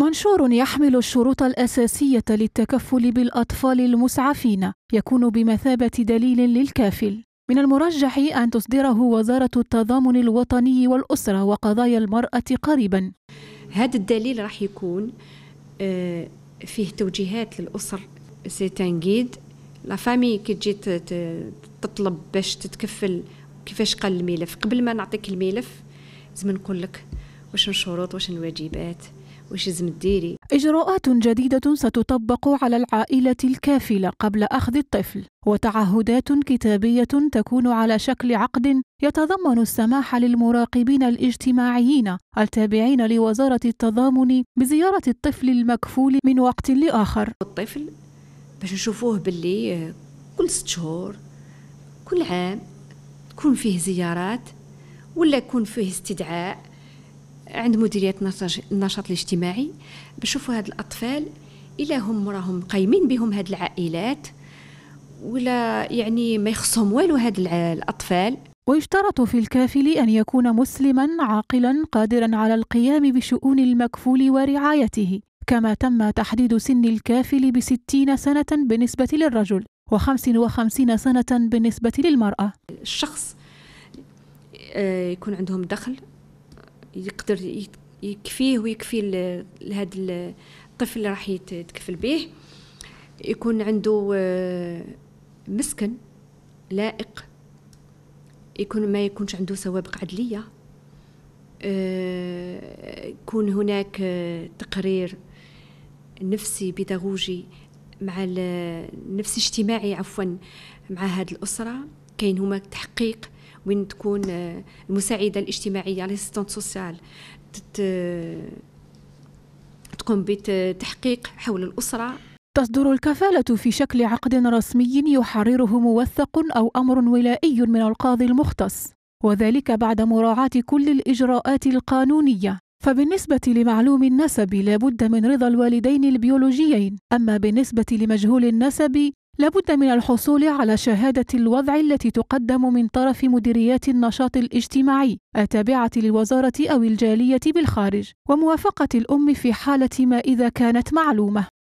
منشور يحمل الشروط الأساسية للتكفل بالأطفال المسعفين يكون بمثابة دليل للكافل من المرجح أن تصدره وزارة التضامن الوطني والأسرة وقضايا المرأة قريبا هذا الدليل راح يكون آه، فيه توجيهات للأسر سيتانجيد لا فامي كي تجي تطلب باش تتكفل كيفاش قال الملف قبل ما نعطيك الملف لازم نقول لك واش الشروط واش الواجبات وش لازم إجراءات جديدة ستطبق على العائلة الكافلة قبل أخذ الطفل وتعهدات كتابية تكون على شكل عقد يتضمن السماح للمراقبين الاجتماعيين التابعين لوزارة التضامن بزيارة الطفل المكفول من وقت لآخر الطفل باش نشوفوه باللي كل ست شهور كل عام تكون فيه زيارات ولا يكون فيه استدعاء عند مديريه النشاط الاجتماعي بشوفوا هاد الاطفال الا هم راهم قايمين بهم هاد العائلات ولا يعني ما يخصهم والو هاد الاطفال ويشترط في الكافل أن يكون مسلما عاقلا قادرا على القيام بشؤون المكفول ورعايته كما تم تحديد سن الكافل بستين سنة بالنسبة للرجل وخمس وخمسين سنة بالنسبة للمرأة الشخص آه، يكون عندهم دخل يقدر يكفيه ويكفي لهذا الطفل اللي راح يتكفل به يكون عنده آه، مسكن لائق يكون ما يكونش عنده سوابق عدليه آه، يكون هناك آه، تقرير نفسي بيداغوجي مع النفس الاجتماعي عفوا مع هذه الاسره كاين هما تحقيق وين تكون آه، المساعده الاجتماعيه ليستونت سوسيال تقوم بتحقيق حول الاسره تصدر الكفالة في شكل عقد رسمي يحرره موثق أو أمر ولائي من القاضي المختص، وذلك بعد مراعاة كل الإجراءات القانونية. فبالنسبة لمعلوم النسب لابد من رضا الوالدين البيولوجيين، أما بالنسبة لمجهول النسب لابد من الحصول على شهادة الوضع التي تقدم من طرف مديريات النشاط الاجتماعي التابعة للوزارة أو الجالية بالخارج، وموافقة الأم في حالة ما إذا كانت معلومة.